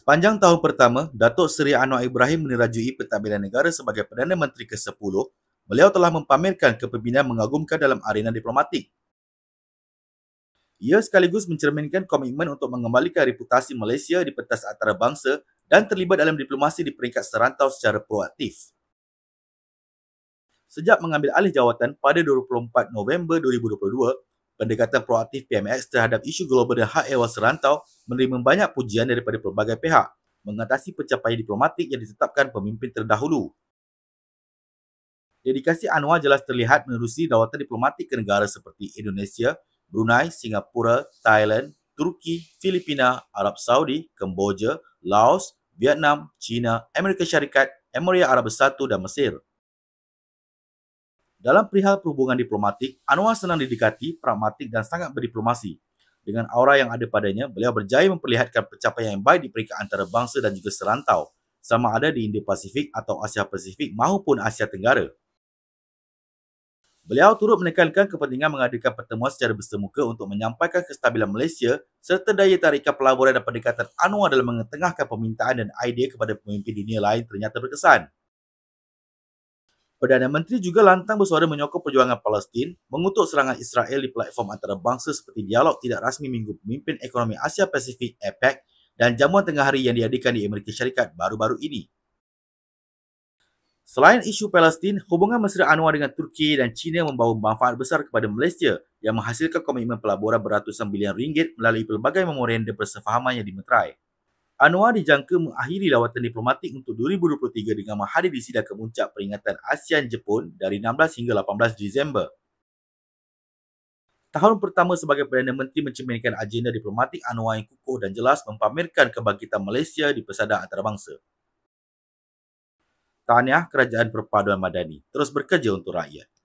Sepanjang tahun pertama, Datuk Seri Anwar Ibrahim menerajui pentadbiran negara sebagai Perdana Menteri ke-10, beliau telah mempamerkan kepimpinan mengagumkan dalam arena diplomatik. Ia sekaligus mencerminkan komitmen untuk mengembalikan reputasi Malaysia di pentas antarabangsa dan terlibat dalam diplomasi di peringkat serantau secara proaktif. Sejak mengambil alih jawatan pada 24 November 2022, pendekatan proaktif PMX terhadap isu global dan hak ewas serantau menerima banyak pujian daripada pelbagai pihak mengatasi pencapaian diplomatik yang ditetapkan pemimpin terdahulu. Dedikasi Anwar jelas terlihat menerusi dawatan diplomatik ke negara seperti Indonesia, Brunei, Singapura, Thailand, Turki, Filipina, Arab Saudi, Kemboja, Laos, Vietnam, China, Amerika Syarikat, Emiria Arab Bersatu dan Mesir. Dalam perihal perhubungan diplomatik, Anwar senang didikati, pragmatik dan sangat berdiplomasi. Dengan aura yang ada padanya, beliau berjaya memperlihatkan pencapaian yang baik di peringkat antarabangsa dan juga serantau, sama ada di Indo-Pasifik atau Asia Pasifik maupun Asia Tenggara. Beliau turut menekankan kepentingan mengadakan pertemuan secara bersemuka untuk menyampaikan kestabilan Malaysia serta daya tarikan pelaburan dan pendekatan Anwar dalam mengetengahkan permintaan dan idea kepada pemimpin dunia lain ternyata berkesan. Perdana Menteri juga lantang bersuara menyokong perjuangan Palestin, mengutuk serangan Israel di platform antarabangsa seperti dialog tidak rasmi Minggu Pemimpin Ekonomi Asia Pasifik APEC dan jamuan tengah hari yang diadakan di Amerika Syarikat baru-baru ini. Selain isu Palestin, hubungan Mesir Anwar dengan Turki dan China membawa manfaat besar kepada Malaysia yang menghasilkan komitmen pelaburan beratusan bilion ringgit melalui pelbagai memorandum persefahaman yang dimeterai. Anwar dijangka mengakhiri lawatan diplomatik untuk 2023 dengan menghadiri sidang kemuncak peringatan ASEAN Jepun dari 16 hingga 18 Disember. Tahun pertama sebagai Perdana Menteri mencerminkan agenda diplomatik Anwar yang kukuh dan jelas mempamerkan kebangkitan Malaysia di pesada antarabangsa. Tahniah Kerajaan Perpaduan Madani terus bekerja untuk rakyat.